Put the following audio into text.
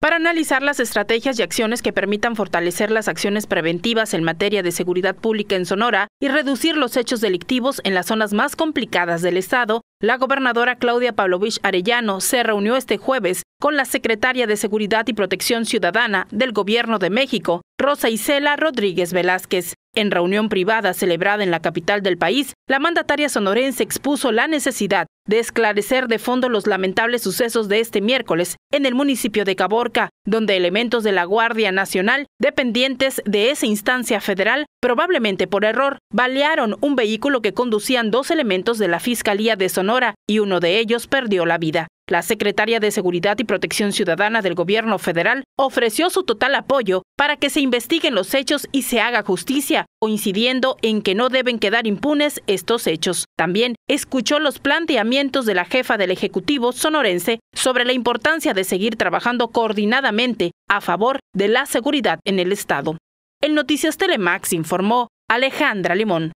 para analizar las estrategias y acciones que permitan fortalecer las acciones preventivas en materia de seguridad pública en Sonora y reducir los hechos delictivos en las zonas más complicadas del Estado, la gobernadora Claudia Pavlovich Arellano se reunió este jueves con la secretaria de Seguridad y Protección Ciudadana del Gobierno de México, Rosa Isela Rodríguez Velázquez. En reunión privada celebrada en la capital del país, la mandataria sonorense expuso la necesidad de esclarecer de fondo los lamentables sucesos de este miércoles en el municipio de Caborca, donde elementos de la Guardia Nacional, dependientes de esa instancia federal, probablemente por error, balearon un vehículo que conducían dos elementos de la Fiscalía de Sonora y uno de ellos perdió la vida. La secretaria de Seguridad y Protección Ciudadana del Gobierno federal ofreció su total apoyo para que se investiguen los hechos y se haga justicia, coincidiendo en que no deben quedar impunes estos hechos. También escuchó los planteamientos de la jefa del Ejecutivo sonorense sobre la importancia de seguir trabajando coordinadamente a favor de la seguridad en el Estado. El Noticias Telemax informó Alejandra Limón.